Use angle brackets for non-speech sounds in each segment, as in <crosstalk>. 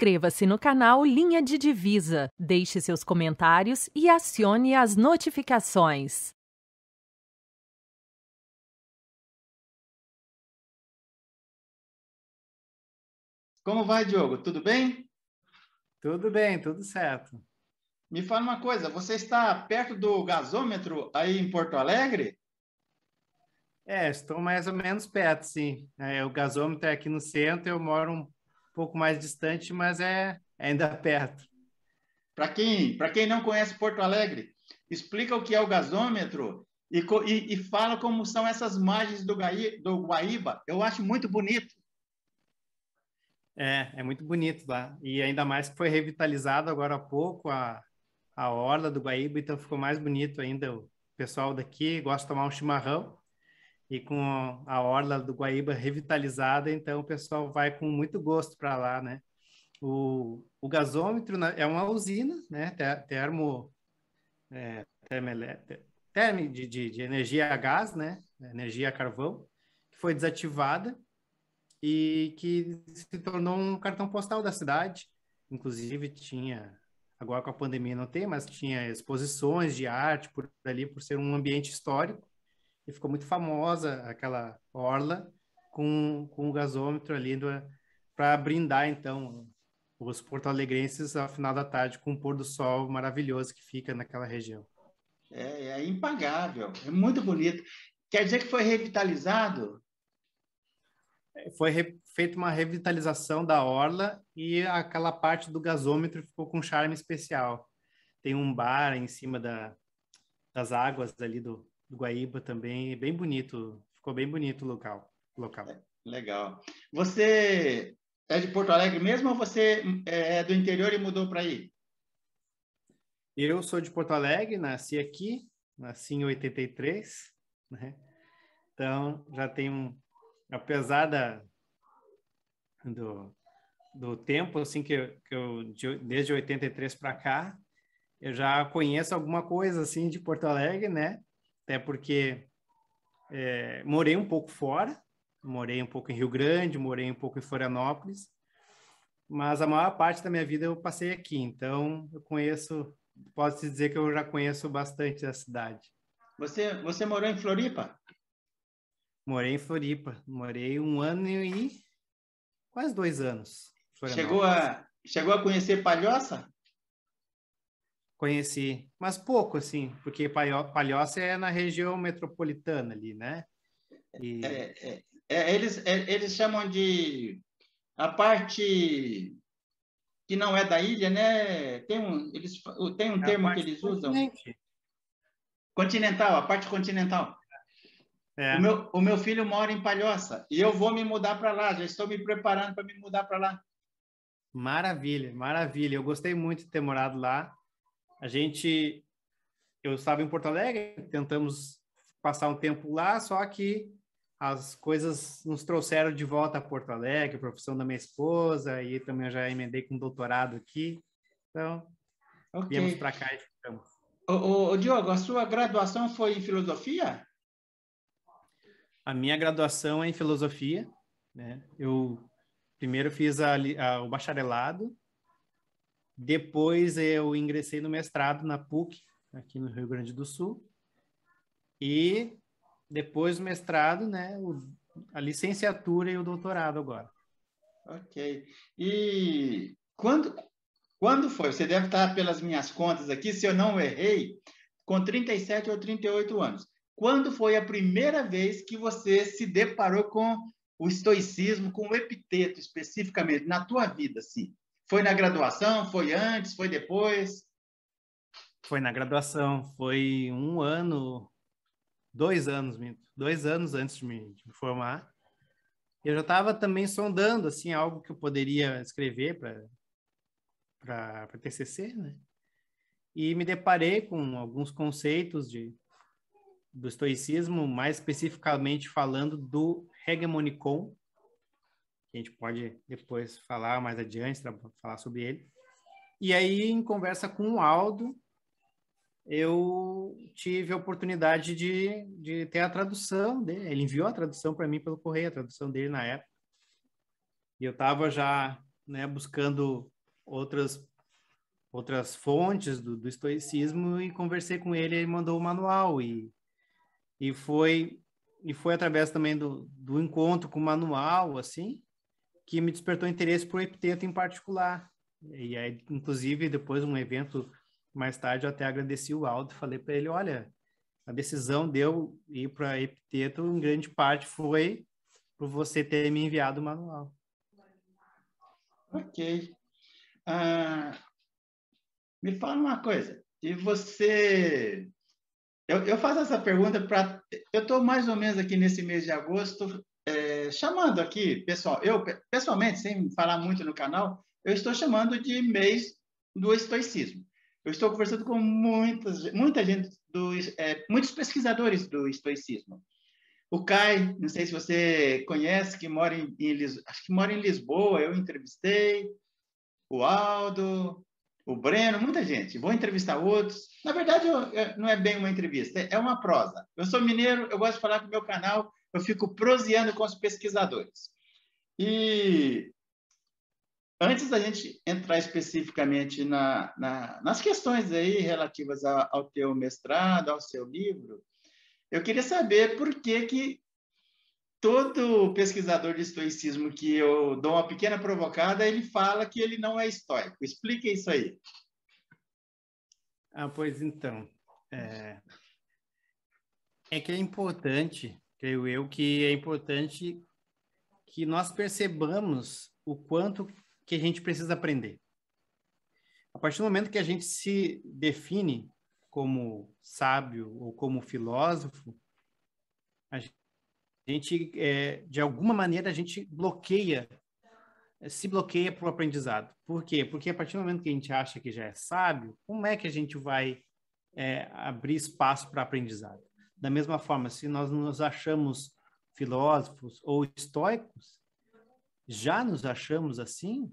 Inscreva-se no canal Linha de Divisa, deixe seus comentários e acione as notificações. Como vai, Diogo? Tudo bem? Tudo bem, tudo certo. Me fala uma coisa, você está perto do gasômetro aí em Porto Alegre? É, estou mais ou menos perto, sim. É, o gasômetro é aqui no centro, eu moro um pouco mais distante, mas é, é ainda perto. Para quem, quem não conhece Porto Alegre, explica o que é o gasômetro e, e, e fala como são essas margens do, Gaí, do Guaíba. Eu acho muito bonito. É, é muito bonito lá. E ainda mais que foi revitalizado agora há pouco a, a orla do Guaíba, então ficou mais bonito ainda. O pessoal daqui gosta de tomar um chimarrão e com a orla do Guaíba revitalizada, então o pessoal vai com muito gosto para lá, né? O, o gasômetro na, né, é uma usina, né? Termo, é, termo de, de, de, energia a gás, né? Energia a carvão, que foi desativada e que se tornou um cartão postal da cidade. Inclusive tinha, agora com a pandemia não tem, mas tinha exposições de arte por ali, por ser um ambiente histórico e ficou muito famosa aquela orla com, com o gasômetro ali para brindar, então, os porto-alegrenses ao final da tarde com o pôr do sol maravilhoso que fica naquela região. É, é impagável, é muito bonito. Quer dizer que foi revitalizado? É, foi re feita uma revitalização da orla e aquela parte do gasômetro ficou com um charme especial. Tem um bar em cima da, das águas ali do, Guaíba também, é bem bonito, ficou bem bonito o local. local. É, legal. Você é de Porto Alegre mesmo ou você é, é do interior e mudou para aí? Eu sou de Porto Alegre, nasci aqui, nasci em 83, né? Então já tem um, apesar da, do, do tempo assim que eu, que eu de, desde 83 para cá, eu já conheço alguma coisa assim de Porto Alegre, né? até porque é, morei um pouco fora, morei um pouco em Rio Grande, morei um pouco em Florianópolis, mas a maior parte da minha vida eu passei aqui, então eu conheço, posso te dizer que eu já conheço bastante a cidade. Você, você morou em Floripa? Morei em Floripa, morei um ano e quase dois anos. Chegou a, chegou a conhecer Palhoça? conheci, mas pouco, assim, porque Palhoça é na região metropolitana ali, né? E... É, é, é, eles, é, eles chamam de a parte que não é da ilha, né? Tem um, eles, tem um é termo que eles usam. Continental, a parte continental. É. O, meu, o meu filho mora em Palhoça e eu vou me mudar para lá, já estou me preparando para me mudar para lá. Maravilha, maravilha. Eu gostei muito de ter morado lá a gente, eu estava em Porto Alegre, tentamos passar um tempo lá, só que as coisas nos trouxeram de volta a Porto Alegre, a profissão da minha esposa, e também eu já emendei com um doutorado aqui. Então, okay. viemos para cá e ficamos. Ô, Diogo, a sua graduação foi em filosofia? A minha graduação é em filosofia. Né? Eu primeiro fiz a, a, o bacharelado depois eu ingressei no mestrado na PUC, aqui no Rio Grande do Sul. E depois do mestrado, né, o, a licenciatura e o doutorado agora. Ok. E quando, quando foi? Você deve estar pelas minhas contas aqui, se eu não errei, com 37 ou 38 anos. Quando foi a primeira vez que você se deparou com o estoicismo, com o epiteto especificamente, na tua vida, sim? Foi na graduação? Foi antes? Foi depois? Foi na graduação. Foi um ano, dois anos, dois anos antes de me, de me formar. Eu já estava também sondando assim algo que eu poderia escrever para para TCC, né? E me deparei com alguns conceitos de do estoicismo, mais especificamente falando do hegemonicon, que a gente pode depois falar mais adiante, falar sobre ele. E aí, em conversa com o Aldo, eu tive a oportunidade de, de ter a tradução dele. Ele enviou a tradução para mim pelo correio, a tradução dele na época. E eu estava já né, buscando outras outras fontes do, do estoicismo e conversei com ele. Ele mandou o manual e e foi e foi através também do, do encontro com o manual assim que me despertou interesse por epiteto em particular. E aí, inclusive, depois de um evento mais tarde, eu até agradeci o Aldo, e falei para ele, olha, a decisão de eu ir para epiteto, em grande parte, foi por você ter me enviado o manual. Ok. Ah, me fala uma coisa. E você... Eu, eu faço essa pergunta para... Eu estou mais ou menos aqui nesse mês de agosto chamando aqui, pessoal, eu pessoalmente, sem falar muito no canal, eu estou chamando de mês do estoicismo. Eu estou conversando com muitas, muita gente, é, muitos pesquisadores do estoicismo. O Kai, não sei se você conhece, que mora em, em acho que mora em Lisboa, eu entrevistei. O Aldo, o Breno, muita gente. Vou entrevistar outros. Na verdade, eu, eu, não é bem uma entrevista, é, é uma prosa. Eu sou mineiro, eu gosto de falar que o meu canal eu fico proseando com os pesquisadores. E antes da gente entrar especificamente na, na, nas questões aí relativas a, ao teu mestrado, ao seu livro, eu queria saber por que que todo pesquisador de estoicismo que eu dou uma pequena provocada, ele fala que ele não é estoico. Explica isso aí. Ah, pois então. É, é que é importante creio eu, que é importante que nós percebamos o quanto que a gente precisa aprender. A partir do momento que a gente se define como sábio ou como filósofo, a gente, é, de alguma maneira, a gente bloqueia, se bloqueia para o aprendizado. Por quê? Porque a partir do momento que a gente acha que já é sábio, como é que a gente vai é, abrir espaço para aprendizado? Da mesma forma, se nós nos achamos filósofos ou estoicos, já nos achamos assim,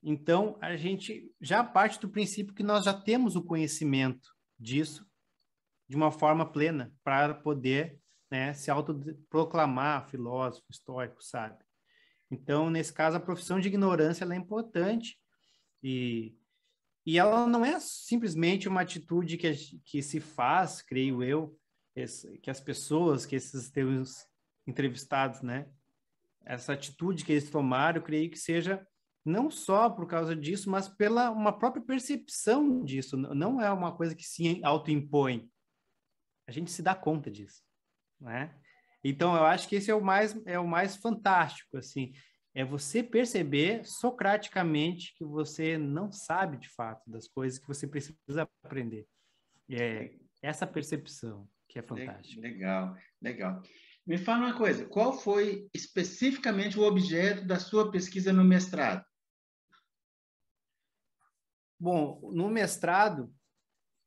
então a gente já parte do princípio que nós já temos o conhecimento disso de uma forma plena para poder né, se autoproclamar filósofo, estoico, sabe? Então, nesse caso, a profissão de ignorância é importante e, e ela não é simplesmente uma atitude que, que se faz, creio eu, esse, que as pessoas, que esses teus entrevistados, né? Essa atitude que eles tomaram, eu creio que seja não só por causa disso, mas pela uma própria percepção disso. Não é uma coisa que se autoimpõe. A gente se dá conta disso, né? Então eu acho que esse é o mais é o mais fantástico, assim, é você perceber socraticamente que você não sabe de fato das coisas que você precisa aprender. É essa percepção que é fantástico. Legal, legal. Me fala uma coisa, qual foi especificamente o objeto da sua pesquisa no mestrado? Bom, no mestrado,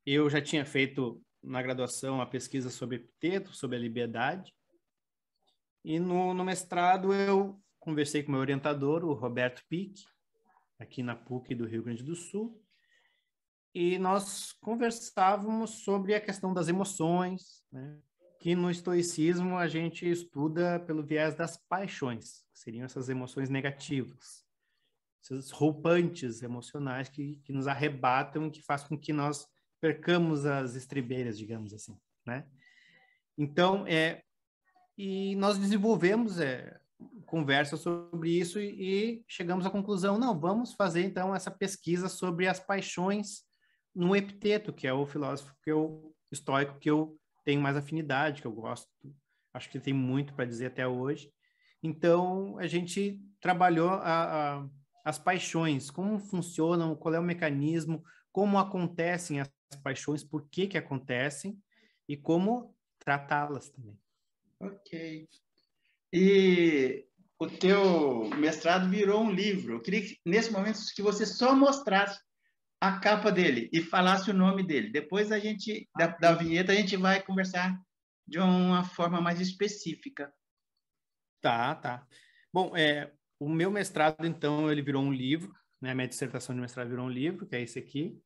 eu já tinha feito na graduação a pesquisa sobre epiteto, sobre a liberdade, e no, no mestrado eu conversei com meu orientador, o Roberto Pique aqui na PUC do Rio Grande do Sul, e nós conversávamos sobre a questão das emoções, né? que no estoicismo a gente estuda pelo viés das paixões, que seriam essas emoções negativas, esses roupantes emocionais que, que nos arrebatam, que faz com que nós percamos as estribeiras, digamos assim, né? Então, é, e nós desenvolvemos é, conversa sobre isso e, e, chegamos à conclusão, não, vamos fazer então essa pesquisa sobre as paixões no Epiteto, que é o filósofo que eu, estoico que eu tenho mais afinidade, que eu gosto, acho que tem muito para dizer até hoje. Então, a gente trabalhou a, a, as paixões, como funcionam, qual é o mecanismo, como acontecem as paixões, por que, que acontecem e como tratá-las também. Ok. E o teu mestrado virou um livro. Eu queria que, nesse momento, que você só mostrasse a capa dele e falasse o nome dele. Depois a gente da, ah, da vinheta a gente vai conversar de uma forma mais específica. Tá, tá. Bom, é, o meu mestrado então ele virou um livro, né? Minha dissertação de mestrado virou um livro, que é esse aqui.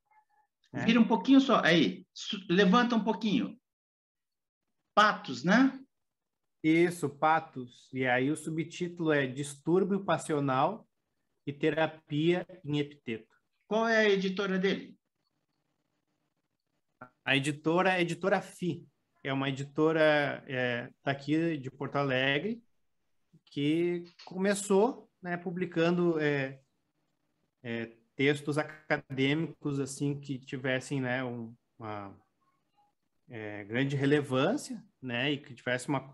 Né? Vira um pouquinho só, aí. Levanta um pouquinho. Patos, né? Isso, patos. E aí o subtítulo é Distúrbio Passional e Terapia em Epiteto. Qual é a editora dele? A editora é Editora FI. É uma editora é, daqui de Porto Alegre que começou né, publicando é, é, textos acadêmicos assim que tivessem né, uma é, grande relevância né, e que tivesse uma,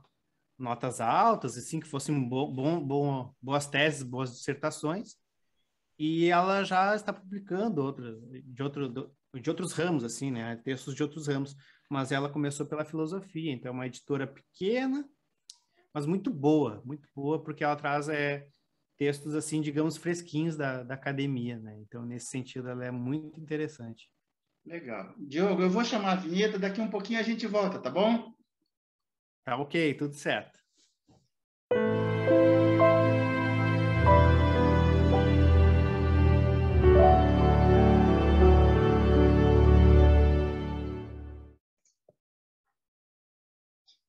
notas altas assim que fossem bo, bo, bo, boas teses, boas dissertações e ela já está publicando outras de outro, de outros ramos assim, né, textos de outros ramos, mas ela começou pela filosofia, então é uma editora pequena, mas muito boa, muito boa porque ela traz é textos assim, digamos, fresquinhos da, da academia, né? Então, nesse sentido, ela é muito interessante. Legal. Diogo, eu vou chamar a vinheta, daqui um pouquinho a gente volta, tá bom? Tá ok, tudo certo.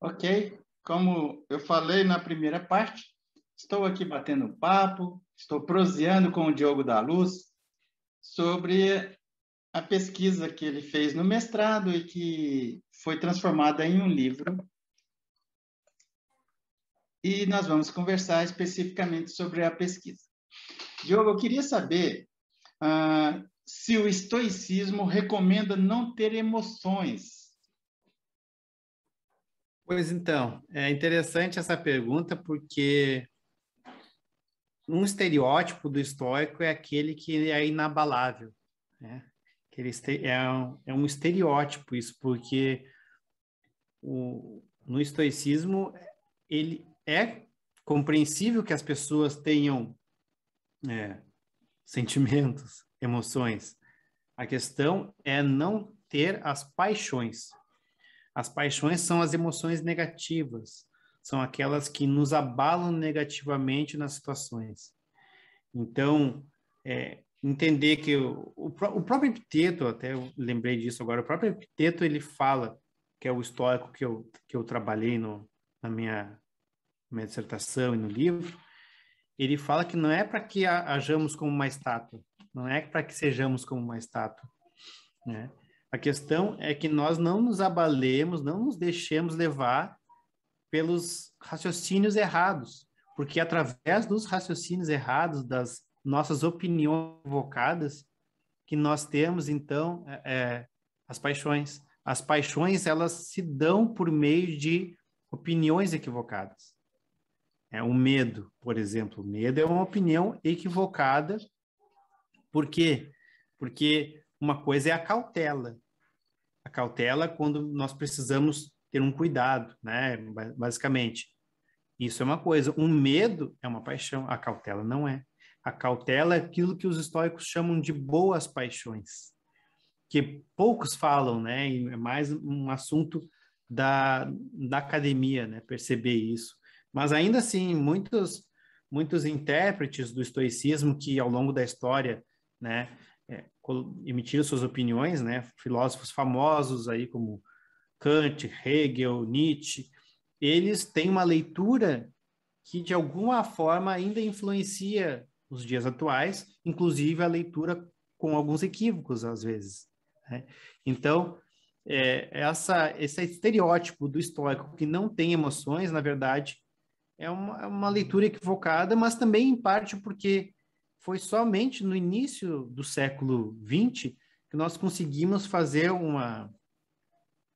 Ok, como eu falei na primeira parte, estou aqui batendo papo, estou proseando com o Diogo da Luz sobre a pesquisa que ele fez no mestrado e que foi transformada em um livro. E nós vamos conversar especificamente sobre a pesquisa. Diogo, eu queria saber uh, se o estoicismo recomenda não ter emoções Pois então, é interessante essa pergunta porque um estereótipo do estoico é aquele que é inabalável, né? Que ele é um, é um estereótipo isso, porque o, no estoicismo ele é compreensível que as pessoas tenham é, sentimentos, emoções. A questão é não ter as paixões. As paixões são as emoções negativas, são aquelas que nos abalam negativamente nas situações. Então, é, entender que o, o, o próprio Epiteto, até lembrei disso agora, o próprio Epiteto ele fala, que é o histórico que eu, que eu trabalhei no, na minha, minha dissertação e no livro, ele fala que não é para que hajamos como uma estátua, não é para que sejamos como uma estátua, né? A questão é que nós não nos abalemos, não nos deixemos levar pelos raciocínios errados, porque através dos raciocínios errados, das nossas opiniões equivocadas, que nós temos então é, é as paixões. As paixões elas se dão por meio de opiniões equivocadas. É o medo, por exemplo, o medo é uma opinião equivocada. Por quê? Porque uma coisa é a cautela. A cautela é quando nós precisamos ter um cuidado, né? Basicamente. Isso é uma coisa. O medo é uma paixão. A cautela não é. A cautela é aquilo que os estoicos chamam de boas paixões, que poucos falam, né? E é mais um assunto da, da academia, né? Perceber isso. Mas ainda assim, muitos muitos intérpretes do estoicismo que ao longo da história, né, emitiram suas opiniões, né? Filósofos famosos aí como Kant, Hegel, Nietzsche, eles têm uma leitura que de alguma forma ainda influencia os dias atuais, inclusive a leitura com alguns equívocos às vezes. Né? Então, é, essa, esse estereótipo do estoico que não tem emoções, na verdade, é uma, é uma leitura equivocada, mas também em parte porque foi somente no início do século XX que nós conseguimos fazer uma.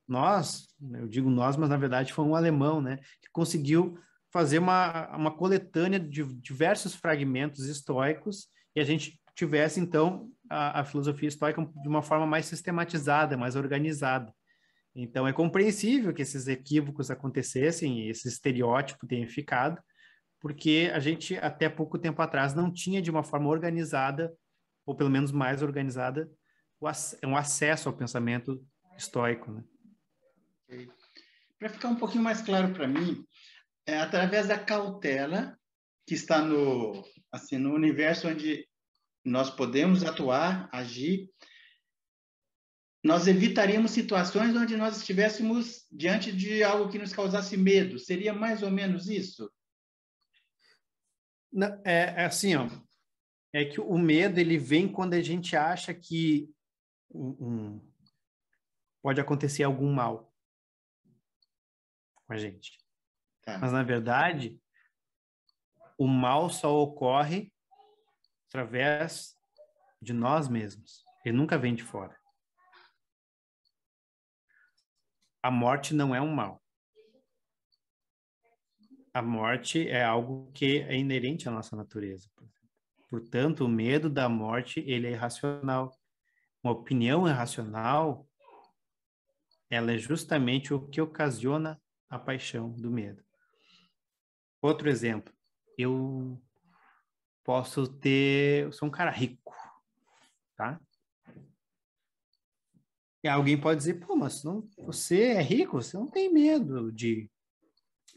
Nós, né, eu digo nós, mas na verdade foi um alemão, né? Que conseguiu fazer uma, uma coletânea de diversos fragmentos estoicos e a gente tivesse, então, a, a filosofia estoica de uma forma mais sistematizada, mais organizada. Então, é compreensível que esses equívocos acontecessem, esse estereótipo tenha ficado, porque a gente até pouco tempo atrás não tinha de uma forma organizada, ou pelo menos mais organizada, um acesso ao pensamento estoico. Né? Okay. Para ficar um pouquinho mais claro para mim, é através da cautela que está no assim no universo onde nós podemos atuar, agir, nós evitaríamos situações onde nós estivéssemos diante de algo que nos causasse medo. Seria mais ou menos isso? É, é, assim, ó. É que o medo ele vem quando a gente acha que um, pode acontecer algum mal com a gente. Tá. Mas na verdade, o mal só ocorre através de nós mesmos. Ele nunca vem de fora. A morte não é um mal a morte é algo que é inerente à nossa natureza. Portanto, o medo da morte, ele é irracional. Uma opinião irracional, ela é justamente o que ocasiona a paixão do medo. Outro exemplo, eu posso ter, eu sou um cara rico, tá? E alguém pode dizer, pô, mas não, você é rico, você não tem medo de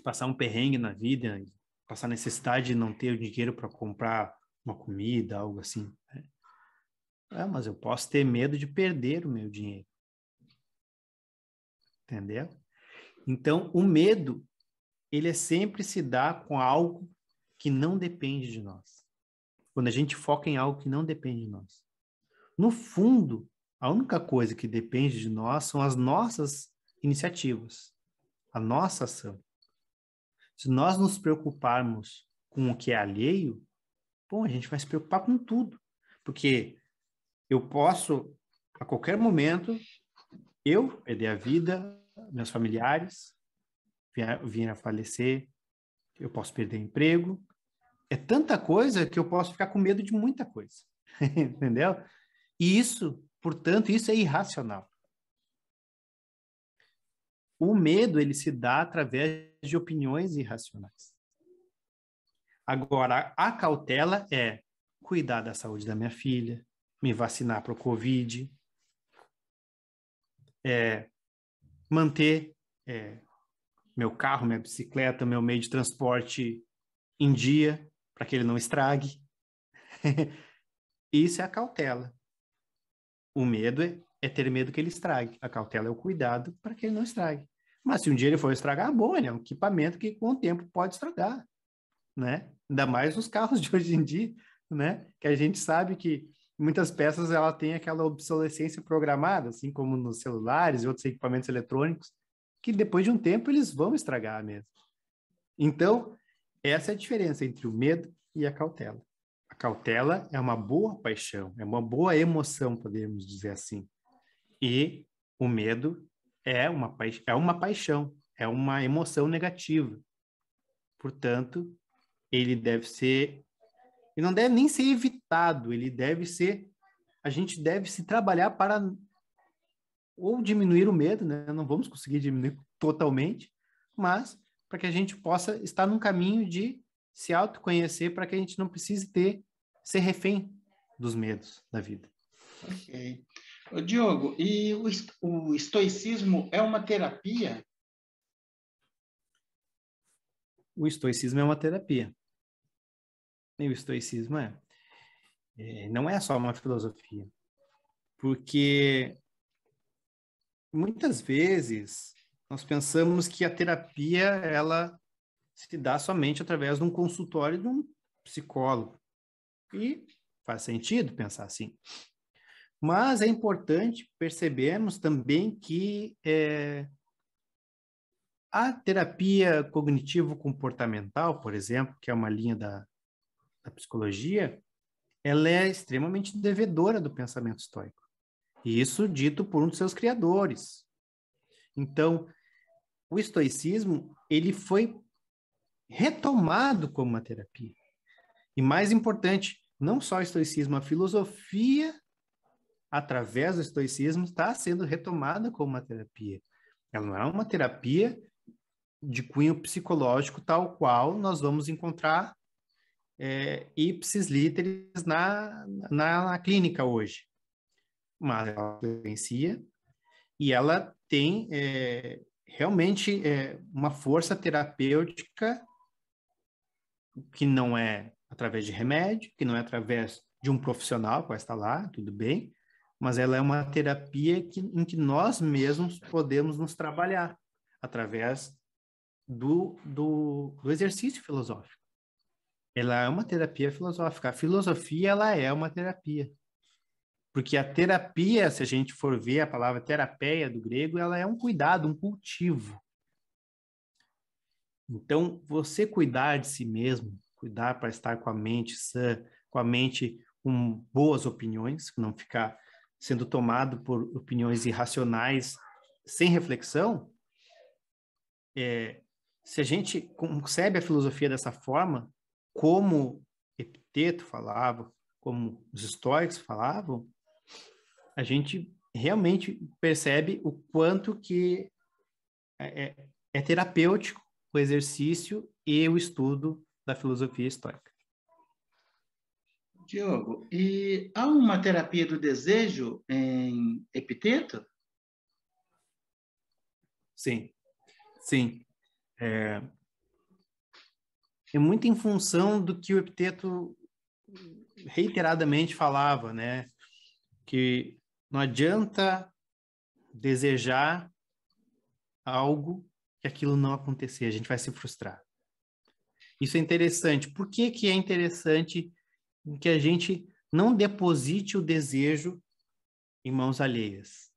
passar um perrengue na vida, passar necessidade de não ter o dinheiro para comprar uma comida, algo assim. Né? É, mas eu posso ter medo de perder o meu dinheiro. Entendeu? Então, o medo, ele é sempre se dá com algo que não depende de nós. Quando a gente foca em algo que não depende de nós. No fundo, a única coisa que depende de nós são as nossas iniciativas, a nossa ação. Se nós nos preocuparmos com o que é alheio, bom, a gente vai se preocupar com tudo. Porque eu posso, a qualquer momento, eu perder a vida, meus familiares virem a falecer, eu posso perder emprego. É tanta coisa que eu posso ficar com medo de muita coisa. <laughs> Entendeu? E isso, portanto, isso é irracional o medo ele se dá através de opiniões irracionais. Agora, a cautela é cuidar da saúde da minha filha, me vacinar para o Covid, é, manter é, meu carro, minha bicicleta, meu meio de transporte em dia, para que ele não estrague. <laughs> Isso é a cautela. O medo é, é ter medo que ele estrague. A cautela é o cuidado para que ele não estrague. Mas se um dia ele for estragar, bom, ele é um equipamento que com o tempo pode estragar, né? Ainda mais nos carros de hoje em dia, né? Que a gente sabe que muitas peças ela tem aquela obsolescência programada, assim como nos celulares e outros equipamentos eletrônicos, que depois de um tempo eles vão estragar mesmo. Então, essa é a diferença entre o medo e a cautela. A cautela é uma boa paixão, é uma boa emoção, podemos dizer assim. E o medo é uma, é uma paixão, é uma emoção negativa. Portanto, ele deve ser. Ele não deve nem ser evitado, ele deve ser. A gente deve se trabalhar para ou diminuir o medo, né? Não vamos conseguir diminuir totalmente, mas para que a gente possa estar num caminho de se autoconhecer para que a gente não precise ter ser refém dos medos da vida. Ok. Diogo, e o, estoicismo é uma terapia? O estoicismo é uma terapia. E o estoicismo é. é não é só uma filosofia. Porque muitas vezes nós pensamos que a terapia ela se dá somente através de um consultório de um psicólogo. E faz sentido pensar assim. Mas é importante percebermos também que é, a terapia cognitivo-comportamental, por exemplo, que é uma linha da, da psicologia, ela é extremamente devedora do pensamento estoico. E isso dito por um de seus criadores. Então, o estoicismo, ele foi retomado como uma terapia. E mais importante, não só o estoicismo, a filosofia através do estoicismo, está sendo retomada como uma terapia. Ela não é uma terapia de cunho psicológico tal qual nós vamos encontrar é, ipsis literis na, na, na clínica hoje. Mas ela influencia e ela tem é, realmente é, uma força terapêutica que não é através de remédio, que não é através de um profissional que vai estar lá, tudo bem, mas ela é uma terapia que, em que nós mesmos podemos nos trabalhar através do, do, do exercício filosófico. Ela é uma terapia filosófica. A filosofia ela é uma terapia. Porque a terapia, se a gente for ver a palavra terapeia do grego, ela é um cuidado, um cultivo. Então, você cuidar de si mesmo, cuidar para estar com a mente sã, com a mente com boas opiniões, não ficar sendo tomado por opiniões irracionais sem reflexão, é, se a gente concebe a filosofia dessa forma, como Epiteto falava, como os estoicos falavam, a gente realmente percebe o quanto que é, é, é terapêutico o exercício e o estudo da filosofia estoica. Diogo, e há uma terapia do desejo em epiteto? Sim, sim. É, é muito em função do que o epiteto reiteradamente falava, né? Que não adianta desejar algo que aquilo não acontecer, a gente vai se frustrar. Isso é interessante. Por que, que é interessante em que a gente não deposite o desejo em mãos alheias.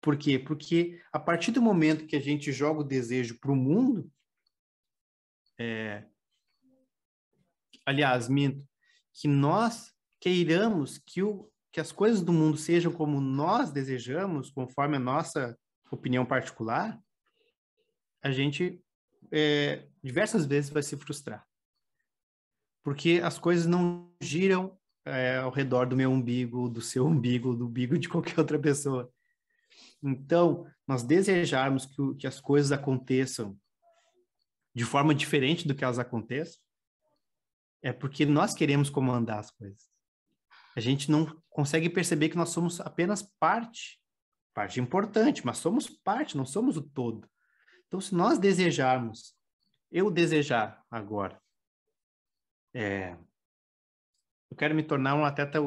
Por quê? Porque a partir do momento que a gente joga o desejo para o mundo, é... aliás, minto, que nós queiramos que, o, que as coisas do mundo sejam como nós desejamos, conforme a nossa opinião particular, a gente é, diversas vezes vai se frustrar porque as coisas não giram é, ao redor do meu umbigo, do seu <laughs> umbigo, do umbigo de qualquer outra pessoa. Então, nós desejarmos que, que as coisas aconteçam de forma diferente do que elas aconteçam, é porque nós queremos comandar as coisas. A gente não consegue perceber que nós somos apenas parte, parte importante, mas somos parte, não somos o todo. Então, se nós desejarmos, eu desejar agora, é, eu quero me tornar um atleta,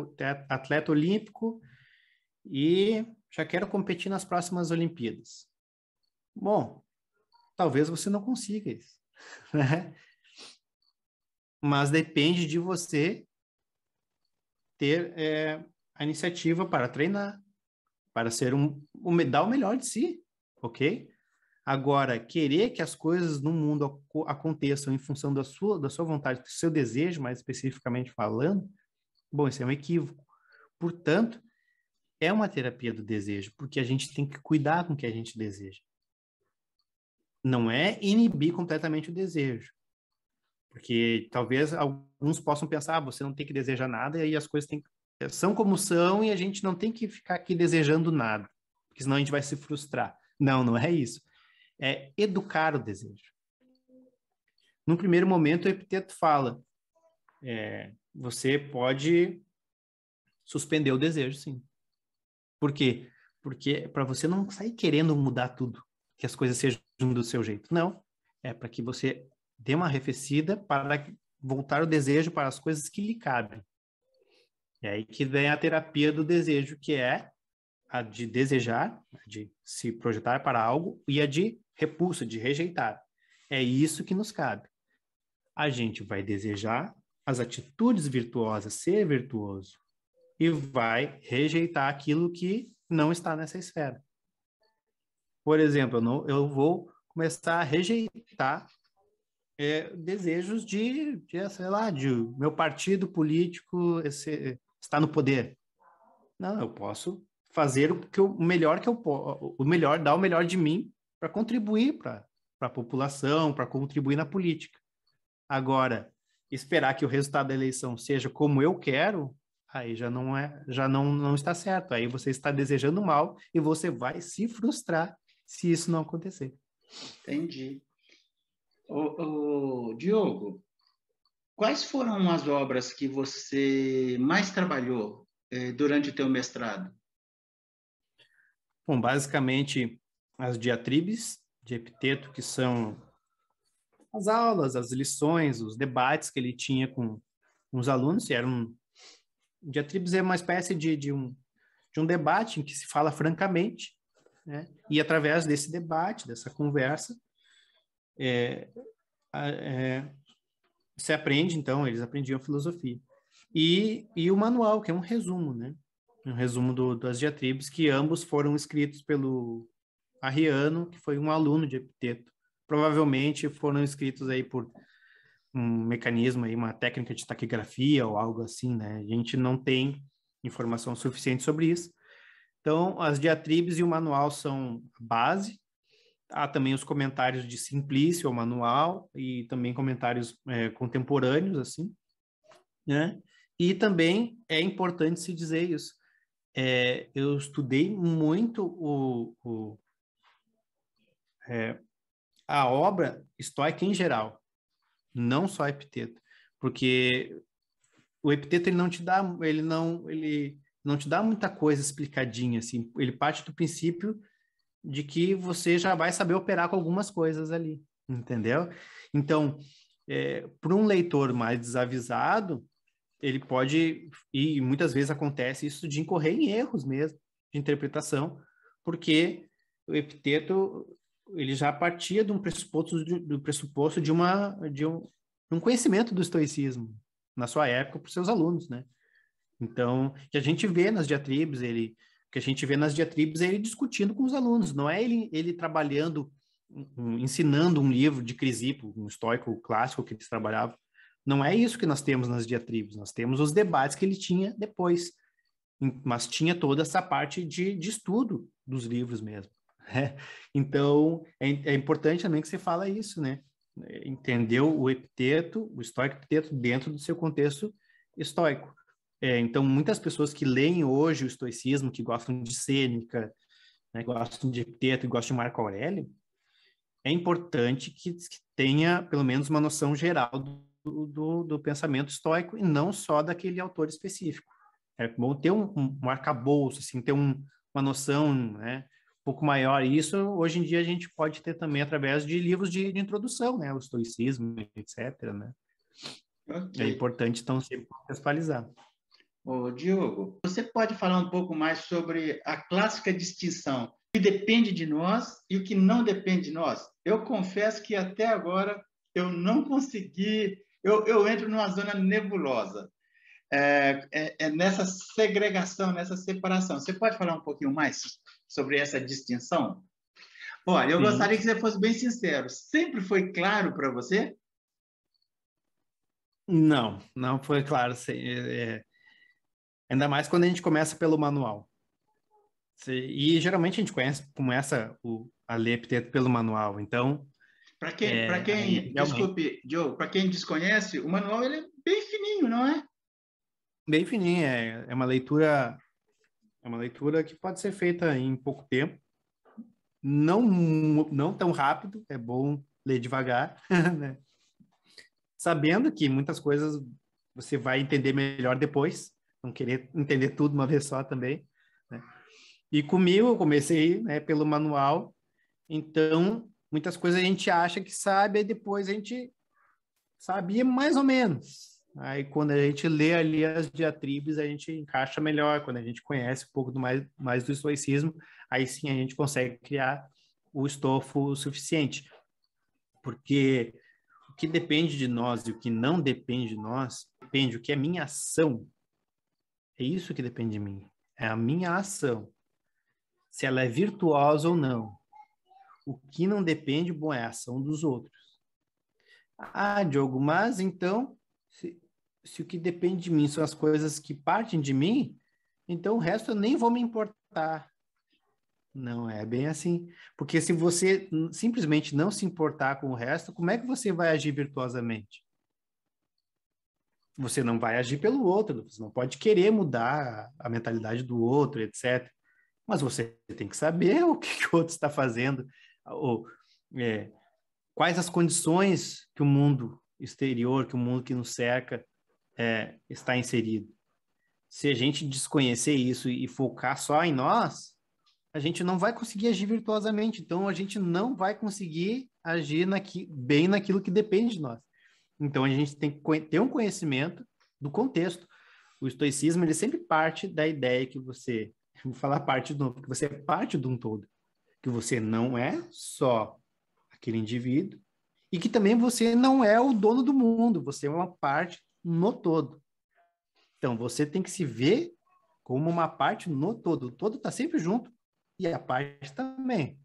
atleta olímpico e já quero competir nas próximas Olimpíadas. Bom, talvez você não consiga isso, <laughs> né? Mas depende de você ter é, a iniciativa para treinar, para ser um, um dar o melhor de si, ok? Agora, querer que as coisas no mundo ac aconteçam em função da sua, da sua vontade, do seu desejo, mais especificamente falando, bom, isso é um equívoco. Portanto, é uma terapia do desejo, porque a gente tem que cuidar com o que a gente deseja. Não é inibir completamente o desejo. Porque talvez alguns possam pensar, ah, você não tem que desejar nada, e aí as coisas são como são, e a gente não tem que ficar aqui desejando nada, porque senão a gente vai se frustrar. Não, não é isso é educar o desejo. No primeiro momento, o Epiteto fala: é, você pode suspender o desejo, sim. Por quê? Porque é para você não sair querendo mudar tudo, que as coisas sejam do seu jeito. Não. É para que você dê uma arrefecida para voltar o desejo para as coisas que lhe cabem. E é aí que vem a terapia do desejo, que é a de desejar, de se projetar para algo, e a de repulsa, de rejeitar. É isso que nos cabe. A gente vai desejar as atitudes virtuosas, ser virtuoso, e vai rejeitar aquilo que não está nessa esfera. Por exemplo, eu, não, eu vou começar a rejeitar é, desejos de, de, sei lá, de meu partido político esse, está no poder. Não, eu posso fazer o, que eu, o melhor que eu posso, o melhor, dar o melhor de mim para contribuir para a população, para contribuir na política. Agora, esperar que o resultado da eleição seja como eu quero, aí já não é, já não, não está certo. Aí você está desejando mal e você vai se frustrar se isso não acontecer. Entendi. O, o, Diogo, quais foram as obras que você mais trabalhou eh, durante o teu mestrado? Bom, basicamente as diatribes de Epiteto, que são as aulas, as lições, os debates que ele tinha com, os alunos, e era um, diatribes é uma espécie de, de, um, de um debate em que se fala francamente, né? e através desse debate, dessa conversa, é, é, se aprende, então, eles aprendiam filosofia. E, e o manual, que é um resumo, né? um resumo do, das diatribes, que ambos foram escritos pelo Arriano, que foi um aluno de Epiteto. Provavelmente foram escritos aí por um mecanismo aí, uma técnica de taquigrafia ou algo assim, né? A gente não tem informação suficiente sobre isso. Então, as diatribes e o manual são a base. Há também os comentários de Simplício ao manual e também comentários é, contemporâneos, assim, né? E também é importante se dizer isso. É, eu estudei muito o, o, é, a obra estoica em geral, não só Epiteto, porque o Epiteto ele não te dá, ele não, ele não te dá muita coisa explicadinha assim, ele parte do princípio de que você já vai saber operar com algumas coisas ali, entendeu? Então, é, para um leitor mais desavisado, ele pode, e muitas vezes acontece isso, de incorrer em erros mesmo, de interpretação, porque o epiteto ele já partia de um pressuposto de, do pressuposto de uma de um, de um, conhecimento do estoicismo na sua época para os seus alunos, né? Então, que a gente vê nas diatribes ele que a gente vê nas diatribes ele discutindo com os alunos, não é ele ele trabalhando um, ensinando um livro de Crisipo, um estoico clássico que eles trabalhavam. Não é isso que nós temos nas diatribes, nós temos os debates que ele tinha depois, mas tinha toda essa parte de, de estudo dos livros mesmo. Né? <laughs> Então, é, é, importante também que você fala isso, né? Entendeu o epiteto, o estoico epiteto, dentro do seu contexto estoico. É, então, muitas pessoas que leem hoje o estoicismo, que gostam de Sêneca, né, gostam de epiteto, gostam de Marco Aurélio, é importante que, que tenha, pelo menos, uma noção geral do, do, do pensamento estoico e não só daquele autor específico. É bom ter um, um arcabouço, assim, ter um, uma noção né, pouco maior. E isso, hoje em dia, a gente pode ter também através de livros de, de introdução, né? O estoicismo, etc, né? É okay. É importante, então, sempre contextualizar. Ô, Diogo, você pode falar um pouco mais sobre a clássica distinção que depende de nós e o que não depende de nós? Eu confesso que até agora eu não consegui, eu, eu entro numa zona nebulosa. É, é, é nessa segregação, nessa separação. Você pode falar um pouquinho mais? sobre essa distinção? Olha, eu Sim. gostaria que você fosse bem sincero. Sempre foi claro para você? Não, não foi claro. é, é, ainda mais quando a gente começa pelo manual. e geralmente a gente conhece, começa o, a ler epiteto pelo manual. Então. Para quem, é, pra quem desculpe, Joe, para quem desconhece, o manual ele é bem fininho, não é? Bem fininho, é, é uma leitura é uma leitura que pode ser feita em pouco tempo, não, não tão rápido, é bom ler devagar, <laughs> né? sabendo que muitas coisas você vai entender melhor depois, não querer entender tudo uma vez só também. Né? E comigo eu comecei né, pelo manual, então muitas coisas a gente acha que sabe, e depois a gente sabia mais ou menos. Aí quando a gente lê ali as diatribes, a gente encaixa melhor, quando a gente conhece um pouco do mais, mais do estoicismo, aí sim a gente consegue criar o estofo suficiente. Porque o que depende de nós e o que não depende de nós, depende o que é minha ação. É isso que depende de mim. É a minha ação. Se ela é virtuosa ou não. O que não depende, bom, é a ação dos outros. Ah, Diogo, mas então se o que depende de mim são as coisas que partem de mim, então o resto eu nem vou me importar. Não é bem assim. Porque se você simplesmente não se importar com o resto, como é que você vai agir virtuosamente? Você não vai agir pelo outro, você não pode querer mudar a mentalidade do outro, etc. Mas você tem que saber o que, o outro está fazendo, ou é, quais as condições que o mundo exterior, que o mundo que nos cerca é, está inserido. Se a gente desconhecer isso e focar só em nós, a gente não vai conseguir agir virtuosamente. Então, a gente não vai conseguir agir naqui, bem naquilo que depende de nós. Então, a gente tem que ter um conhecimento do contexto. O estoicismo ele sempre parte da ideia que você, <laughs> vou falar parte do, que você é parte de um todo, que você não é só aquele indivíduo e que também você não é o dono do mundo, você é uma parte no todo. Então, você tem que se ver como uma parte no todo. O todo está sempre junto e a parte também.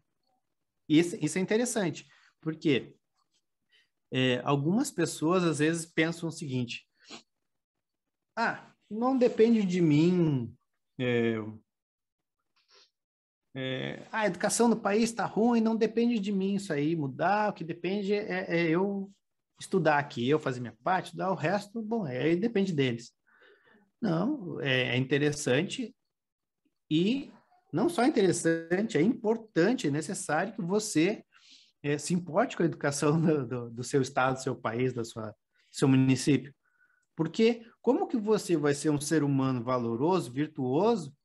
Isso, isso é interessante, porque é, algumas pessoas às vezes pensam o seguinte: ah, não depende de mim. É, é, a educação no país está ruim, não depende de mim isso aí mudar. O que depende é, é eu estudar aqui, eu fazer minha parte, estudar o resto, bom, é, aí depende deles. Não, é, é interessante e não só interessante, é importante, é necessário que você é, se importe com a educação <laughs> do, do, do, seu estado, do seu país, da sua, seu município. Porque como que você vai ser um ser humano valoroso, virtuoso,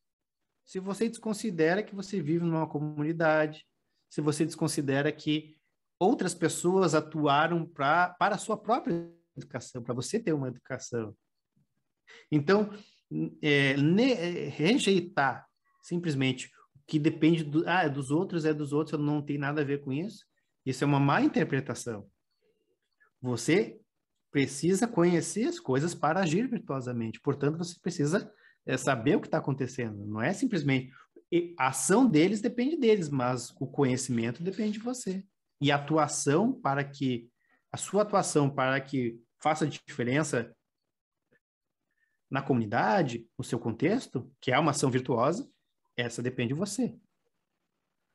se você desconsidera que você vive numa comunidade, se você desconsidera que outras pessoas atuaram pra, para a sua própria educação, para você ter uma educação. Então, é, ne, rejeitar simplesmente o que depende do, ah, é dos outros, é dos outros, eu não tenho nada a ver com isso, isso é uma má interpretação. Você precisa conhecer as coisas para agir virtuosamente, portanto, você precisa é, saber o que está acontecendo, não é simplesmente. A ação deles depende deles, mas o conhecimento depende de você e atuação para que a sua atuação para que faça diferença na comunidade, no seu contexto, que é uma ação virtuosa, essa depende de você.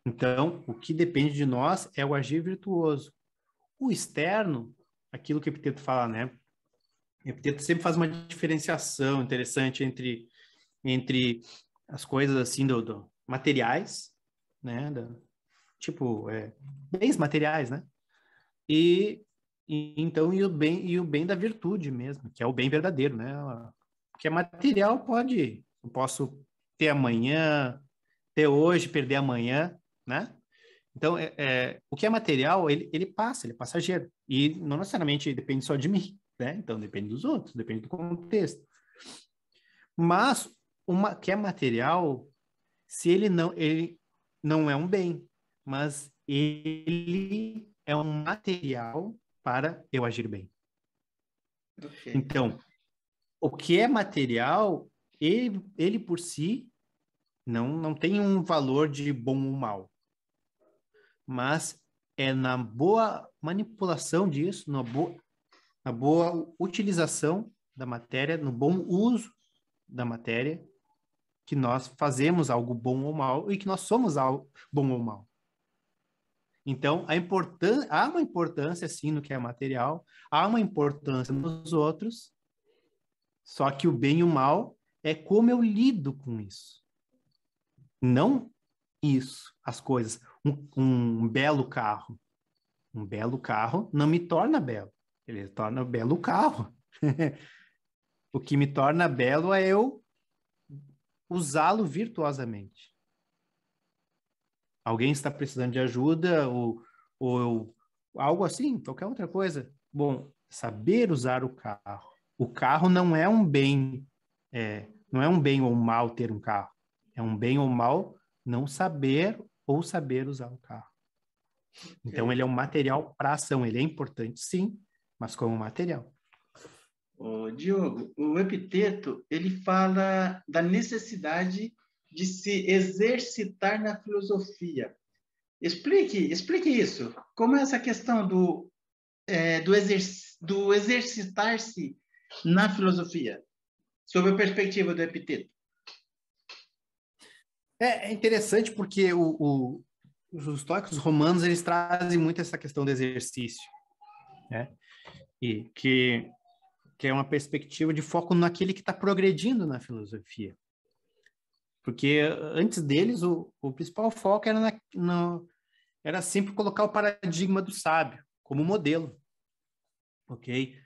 Então, o que depende de nós é o agir virtuoso. O externo, aquilo que o Epiteto fala, né? O Epiteto sempre faz uma diferenciação interessante entre, entre as coisas assim do, do materiais, né? tipo, é, bens materiais, né? E, e, então, e o, bem, e o bem da virtude mesmo, que é o bem verdadeiro, né? Que é material, pode, eu posso ter amanhã, ter hoje, perder amanhã, né? Então, é, é, o que é material, ele, ele passa, ele é passageiro. E não necessariamente depende só de mim, né? Então, depende dos outros, depende do contexto. Mas, uma que é material, se ele não, ele não é um bem, mas ele é um material para eu agir bem. Okay. Então, o que é material, ele, ele por si não, não tem um valor de bom ou mal. Mas é na boa manipulação disso, na boa, na boa utilização da matéria, no bom uso da matéria, que nós fazemos algo bom ou mal e que nós somos algo bom ou mal. Então, a importan há uma importância, sim, no que é material, há uma importância nos outros, só que o bem e o mal é como eu lido com isso. Não isso, as coisas. Um, um belo carro. Um belo carro não me torna belo. Ele torna belo o carro. <laughs> o que me torna belo é eu usá-lo virtuosamente alguém está precisando de ajuda ou, ou algo assim, qualquer outra coisa. Bom, saber usar o carro. O carro não é um bem, é, não é um bem ou mal ter um carro. É um bem ou mal não saber ou saber usar o carro. Então é. ele é um material para ação. Ele é importante, sim, mas como material. Diogo, o epiteto ele fala da necessidade de se exercitar na filosofia. Explique, explique isso. Como é essa questão do, é, do, exerc, do exercitar-se na filosofia, sob a perspectiva do epiteto? É, é interessante porque o, o, os estoicos romanos eles trazem muito essa questão do exercício, né? E que que é uma perspectiva de foco naquele que está progredindo na filosofia. Porque antes deles, o, o principal foco era, na, na, era sempre colocar o paradigma do sábio como modelo, ok?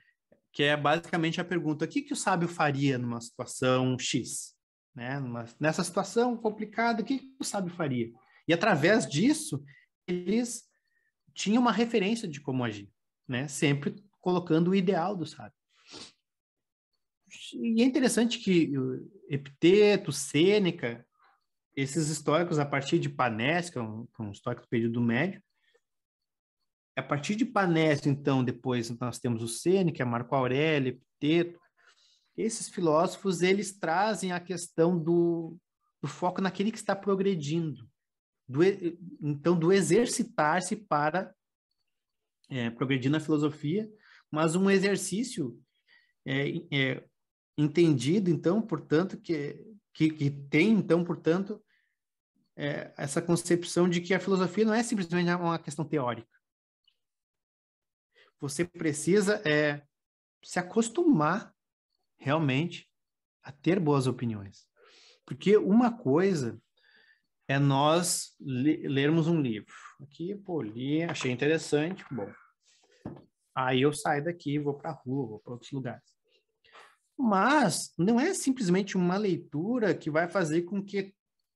Que é basicamente a pergunta, o que, que o sábio faria numa situação X? Né? Numa, nessa situação complicada, o que, que o sábio faria? E através disso, eles tinham uma referência de como agir, né? Sempre colocando o ideal do sábio e é interessante que Epiteto, Sêneca, esses históricos, a partir de Panés, que é um, é um histórico do período médio, a partir de Panés, então, depois nós temos o Sêneca, Marco Aurélio, Epiteto, esses filósofos, eles trazem a questão do, do foco naquele que está progredindo, do, então, do exercitar-se para é, progredir na filosofia, mas um exercício é, é, entendido, então, portanto, que, que, que tem, então, portanto, é, essa concepção de que a filosofia não é simplesmente uma questão teórica. Você precisa é, se acostumar realmente a ter boas opiniões. Porque uma coisa é nós lermos um livro. Aqui, pô, li, achei interessante, bom. Aí eu saio daqui, vou para a rua, vou para outros lugares. Mas não é simplesmente uma leitura que vai fazer com que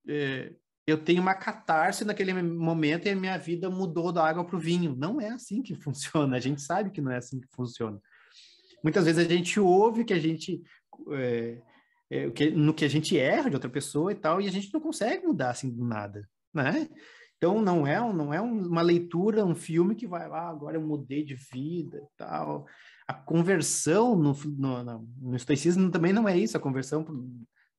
é, eu tenha uma catarse naquele momento e a minha vida mudou da água para o vinho. Não é assim que <laughs> funciona. A gente sabe que não é assim que funciona. Muitas vezes a gente ouve que a gente. É, é, no que a gente erra de outra pessoa e tal, e a gente não consegue mudar assim do nada, né? Então não é, não é uma leitura, um filme que vai lá, ah, agora eu mudei de vida e tal a conversão no, no, no, estoicismo também não é isso. A conversão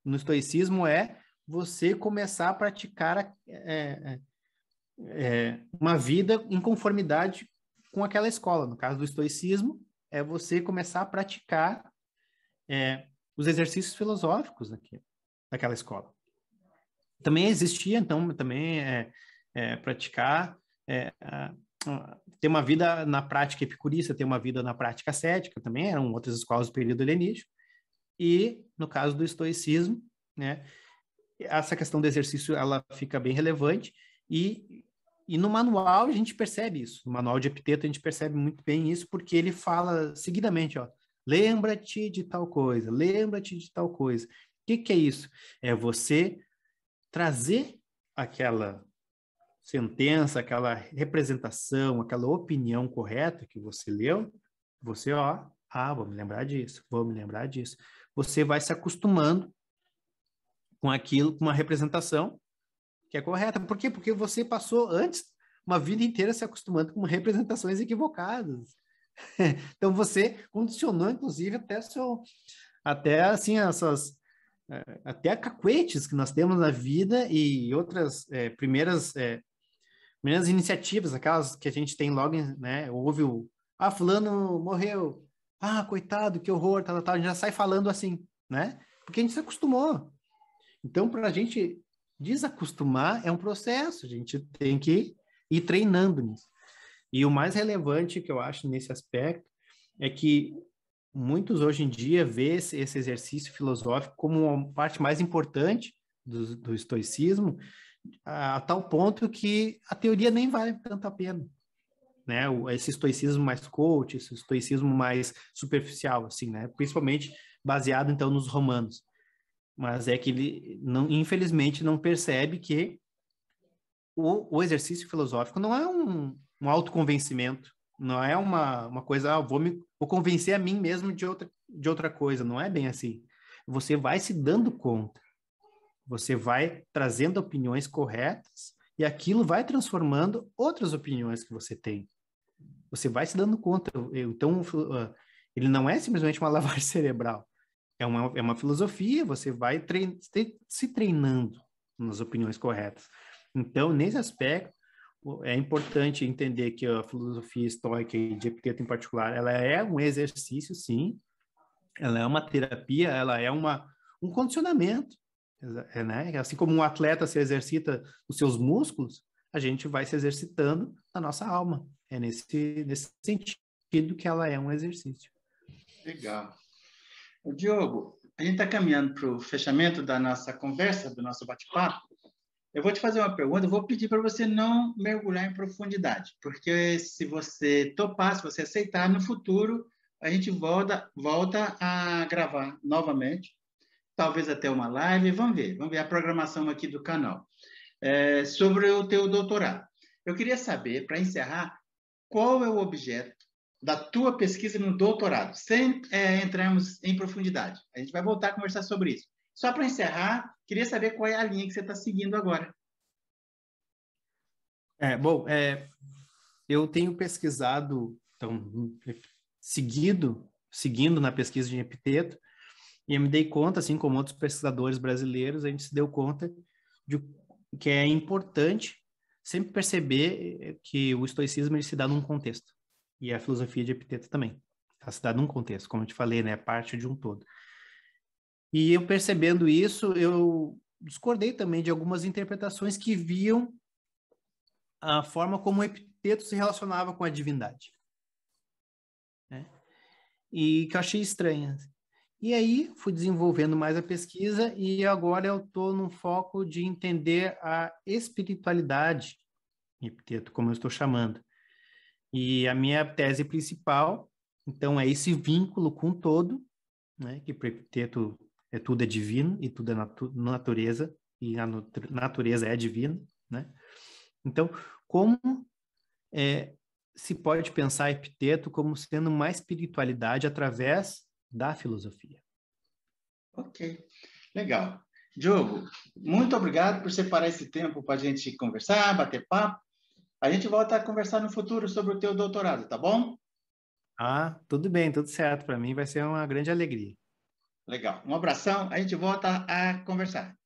no estoicismo é você começar a praticar é, é, é, uma vida em conformidade com aquela escola. No caso do estoicismo, é você começar a praticar é, os exercícios filosóficos daquela escola. Também existia, então, também é, é, praticar ter uma vida na prática epicurista, ter uma vida na prática cética também, eram outras escolas do período helenístico. E, no caso do estoicismo, né, essa questão do exercício ela fica bem relevante e, e no manual a gente percebe isso. No manual de Epiteto a gente percebe muito bem isso porque ele fala seguidamente, ó, lembra-te de tal coisa, lembra-te de tal coisa. O que, que é isso? É você trazer aquela sentença, aquela representação, aquela opinião correta que você leu, você, ó, ah, vou me lembrar disso, vou me lembrar disso. Você vai se acostumando com aquilo, com uma representação que é correta. Por quê? Porque você passou antes uma vida inteira se acostumando com representações equivocadas. <laughs> então você condicionou, inclusive, até seu, até assim essas eh, até cacuetes que nós temos na vida e outras é, primeiras é, menos iniciativas, aquelas que a gente tem logo, né? Houve o ah, fulano morreu. Ah, coitado, que horror, tal, tal, A gente já sai falando assim, né? Porque a gente se acostumou. Então, para a gente desacostumar é um processo, a gente tem que ir treinando nisso. E o mais relevante que eu acho nesse aspecto é que muitos hoje em dia vê esse exercício filosófico como uma parte mais importante do, do estoicismo, a, tal ponto que a teoria nem vale tanto a pena. Né? Esse estoicismo mais coach, esse estoicismo mais superficial, assim, né? Principalmente baseado, então, nos romanos. Mas é que ele, não, infelizmente, não percebe que o, o exercício filosófico não é um, um autoconvencimento, não é uma, uma coisa, ah, vou, me, vou convencer a mim mesmo de outra, de outra coisa, não é bem assim. Você vai se dando conta você vai trazendo opiniões corretas e aquilo vai transformando outras opiniões que você tem. Você vai se dando conta. Então, ah, ele não é simplesmente uma <laughs> lavagem cerebral. É uma, é uma filosofia, você vai trein se treinando nas opiniões corretas. Então, nesse aspecto, é importante entender que a filosofia estoica e de Epiteto em particular, ela é um exercício, sim, ela é uma terapia, ela é uma, um condicionamento é, né? Assim como um atleta se exercita os seus músculos, a gente vai se exercitando a nossa alma. É nesse, nesse sentido que ela é um exercício. Legal. O Diogo, a gente está caminhando para o fechamento da nossa conversa, do nosso bate-papo. Eu vou te fazer uma pergunta, vou pedir para você não mergulhar em profundidade, porque se você topar, se você aceitar, no futuro a gente volta, volta a gravar novamente talvez até uma live, vamos ver, vamos ver a programação aqui do canal. É, sobre o teu doutorado. Eu queria saber, para encerrar, qual é o objeto da tua pesquisa no doutorado, sem é, entrarmos em profundidade. A gente vai voltar a conversar sobre isso. Só para encerrar, queria saber qual é a linha que você está seguindo agora. É, bom, é, eu tenho pesquisado, então, seguido, seguindo na pesquisa de epiteto, e eu me dei conta, assim como outros pesquisadores brasileiros, a gente se deu conta de que é importante sempre perceber eh, que o estoicismo ele se dá num contexto. E a filosofia de Epiteto também. Ela se dá num contexto, como eu te falei, né? É parte de um todo. E eu percebendo isso, eu discordei também de algumas interpretações que viam a forma como o Epiteto se relacionava com a divindade. Né? E que eu achei estranha. Assim. E aí fui desenvolvendo mais a pesquisa e agora eu estou num foco de entender a espiritualidade, epiteto, como eu estou chamando. E a minha tese principal, então, é esse vínculo com todo, né, que para epiteto é tudo é divino e tudo é natu natureza, e a natureza é divina, né? Então, como é, se pode pensar epiteto como sendo uma espiritualidade através da filosofia. Ok, legal. Diogo, muito obrigado por separar esse tempo para a gente conversar, bater papo. A gente volta a conversar no futuro sobre o teu doutorado, tá bom? Ah, tudo bem, tudo certo. Para mim vai ser uma grande alegria. Legal. Um abração, a gente volta a conversar.